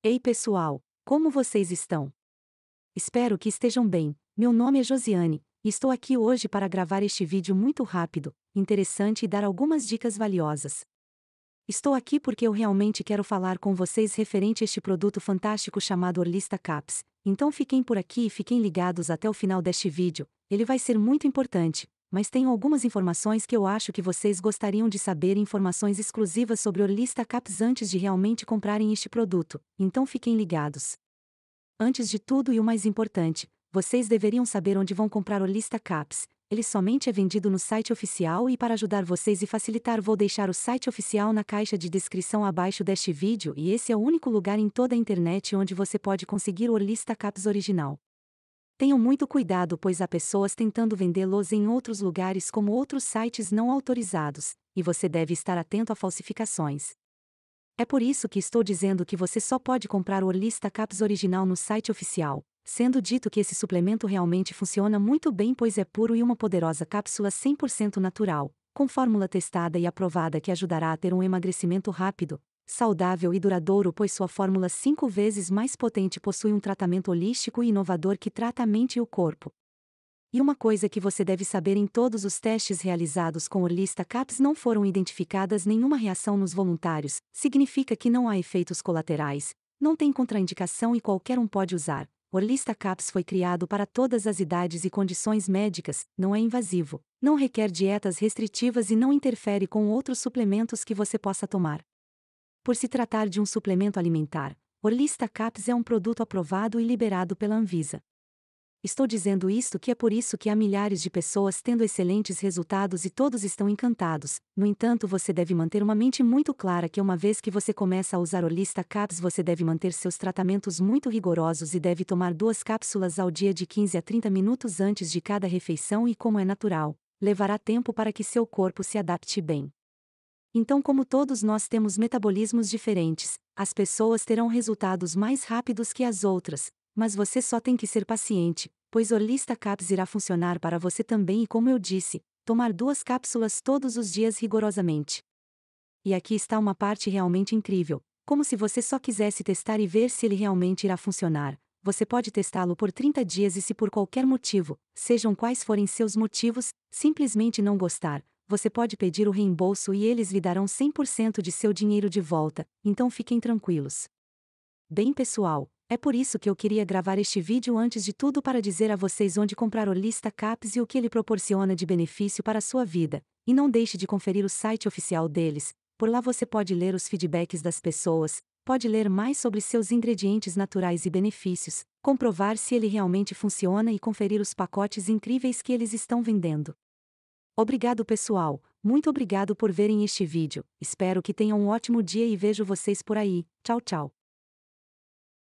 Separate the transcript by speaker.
Speaker 1: Ei pessoal, como vocês estão? Espero que estejam bem. Meu nome é Josiane e estou aqui hoje para gravar este vídeo muito rápido, interessante e dar algumas dicas valiosas. Estou aqui porque eu realmente quero falar com vocês referente a este produto fantástico chamado Orlista Caps, então fiquem por aqui e fiquem ligados até o final deste vídeo, ele vai ser muito importante, mas tenho algumas informações que eu acho que vocês gostariam de saber informações exclusivas sobre Orlista Caps antes de realmente comprarem este produto, então fiquem ligados. Antes de tudo e o mais importante, vocês deveriam saber onde vão comprar Orlista Caps, ele somente é vendido no site oficial e para ajudar vocês e facilitar vou deixar o site oficial na caixa de descrição abaixo deste vídeo e esse é o único lugar em toda a internet onde você pode conseguir o Orlista Caps original. Tenham muito cuidado, pois há pessoas tentando vendê-los em outros lugares como outros sites não autorizados, e você deve estar atento a falsificações. É por isso que estou dizendo que você só pode comprar o Orlista Caps original no site oficial, sendo dito que esse suplemento realmente funciona muito bem, pois é puro e uma poderosa cápsula 100% natural, com fórmula testada e aprovada que ajudará a ter um emagrecimento rápido, saudável e duradouro, pois sua fórmula cinco vezes mais potente possui um tratamento holístico e inovador que trata a mente e o corpo. E uma coisa que você deve saber em todos os testes realizados com Orlista CAPS não foram identificadas nenhuma reação nos voluntários, significa que não há efeitos colaterais, não tem contraindicação e qualquer um pode usar. Orlista CAPS foi criado para todas as idades e condições médicas, não é invasivo, não requer dietas restritivas e não interfere com outros suplementos que você possa tomar. Por se tratar de um suplemento alimentar, Orlista Caps é um produto aprovado e liberado pela Anvisa. Estou dizendo isto que é por isso que há milhares de pessoas tendo excelentes resultados e todos estão encantados. No entanto, você deve manter uma mente muito clara que uma vez que você começa a usar Olista Caps, você deve manter seus tratamentos muito rigorosos e deve tomar duas cápsulas ao dia de 15 a 30 minutos antes de cada refeição e como é natural, levará tempo para que seu corpo se adapte bem. Então, como todos nós temos metabolismos diferentes, as pessoas terão resultados mais rápidos que as outras, mas você só tem que ser paciente, pois Orlista Caps irá funcionar para você também e, como eu disse, tomar duas cápsulas todos os dias rigorosamente. E aqui está uma parte realmente incrível: como se você só quisesse testar e ver se ele realmente irá funcionar. Você pode testá-lo por 30 dias e, se por qualquer motivo, sejam quais forem seus motivos, simplesmente não gostar, você pode pedir o reembolso e eles lhe darão 100% de seu dinheiro de volta, então fiquem tranquilos. Bem, pessoal, é por isso que eu queria gravar este vídeo antes de tudo para dizer a vocês onde comprar o Lista Caps e o que ele proporciona de benefício para a sua vida, e não deixe de conferir o site oficial deles, por lá você pode ler os feedbacks das pessoas, pode ler mais sobre seus ingredientes naturais e benefícios, comprovar se ele realmente funciona e conferir os pacotes incríveis que eles estão vendendo. Obrigado pessoal, muito obrigado por verem este vídeo, espero que tenham um ótimo dia e vejo vocês por aí, tchau tchau.